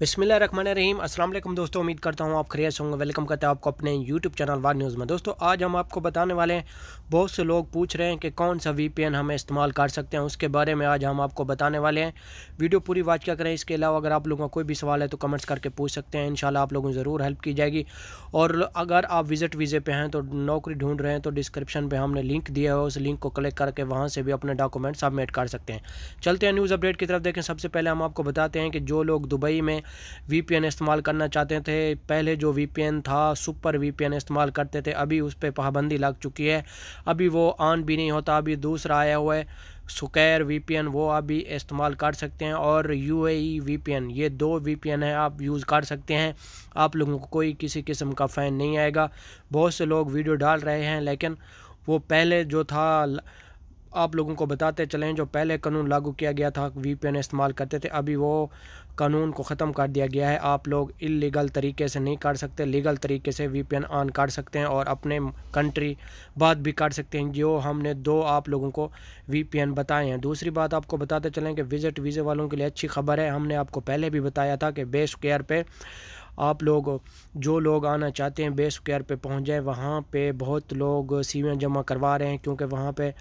बिस्मिल रहीम असल दोस्तों उम्मीद करता हूँ आप खरीद होंगे वेलकम करते हैं आपको अपने यूट्यूब चैनल वार न्यूज़ में दोस्तों आज हम आपको बताने वाले हैं बहुत से लोग पूछ रहे हैं कि कौन सा एन हमें इस्तेमाल कर सकते हैं उसके बारे में आज हम आपको बताने वाले हैं वीडियो पूरी वाच क्या करें इसके अलावा अगर आप लोगों का कोई भी सवाल है तो कमेंट्स करके पूछ सकते हैं इन आप लोगों को ज़रूर हेल्प की जाएगी और अगर आप विज़िट वीज़े पर हैं तो नौकरी ढूंढ रहे हैं तो डिस्क्रिप्शन पर हमने लिंक दिया है उस लिंक को क्लिक करके वहाँ से भी अपने डॉक्यूमेंट सबमिट कर सकते हैं चलते हैं न्यूज़ अपडेट की तरफ देखें सबसे पहले हम आपको बताते हैं कि जो लोग दुबई में वी इस्तेमाल करना चाहते थे पहले जो वी था सुपर वी इस्तेमाल करते थे अभी उस पर पाबंदी लग चुकी है अभी वो ऑन भी नहीं होता अभी दूसरा आया हुआ है सुकैर वी वो आप भी इस्तेमाल कर सकते हैं और यू ए वीपीएन ये दो वीपीएन है आप यूज़ कर सकते हैं आप लोगों को कोई किसी किस्म का फ़ैन नहीं आएगा बहुत से लोग वीडियो डाल रहे हैं लेकिन वो पहले जो था आप लोगों को बताते चलें जो पहले कानून लागू किया गया था वीपीएन इस्तेमाल करते थे अभी वो कानून को ख़त्म कर दिया गया है आप लोग इलीगल तरीके से नहीं कर सकते लीगल तरीके से वीपीएन ऑन काट सकते हैं और अपने कंट्री बात भी काट सकते हैं जो हमने दो आप लोगों को वीपीएन बताए हैं दूसरी बात आपको बताते चलें कि विज़िट वीज़े वालों के लिए अच्छी खबर है हमने आपको पहले भी बताया था कि बेस केयर पर आप लोग जो लोग आना चाहते हैं बेस केयर पर पहुँच जाए वहाँ पर बहुत लोग सीवियाँ जमा करवा रहे हैं क्योंकि वहाँ पर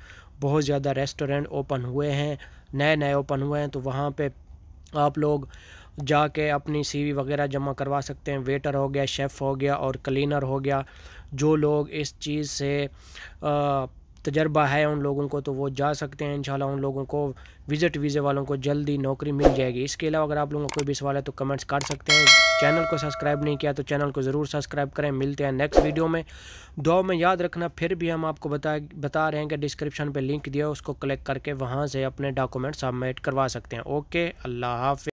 बहुत ज़्यादा रेस्टोरेंट ओपन हुए हैं नए नए ओपन हुए हैं तो वहाँ पे आप लोग जाके अपनी सीवी वगैरह जमा करवा सकते हैं वेटर हो गया शेफ़ हो गया और क्लीनर हो गया जो लोग इस चीज़ से आ, तजर्बा है उन लोगों को तो वो जा सकते हैं इंशाल्लाह उन लोगों को विज़िट वीज़े वालों को जल्दी नौकरी मिल जाएगी इसके अलावा अगर आप लोगों को कोई भी सवाल है तो कमेंट्स कर सकते हैं चैनल को सब्सक्राइब नहीं किया तो चैनल को ज़रूर सब्सक्राइब करें मिलते हैं नेक्स्ट वीडियो में दो में याद रखना फिर भी हम आपको बता बता रहे हैं कि डिस्क्रिप्शन पर लिंक दिया उसको क्लिक करके वहाँ से अपने डॉक्यूमेंट सबमिट करवा सकते हैं ओके अल्लाह हाफ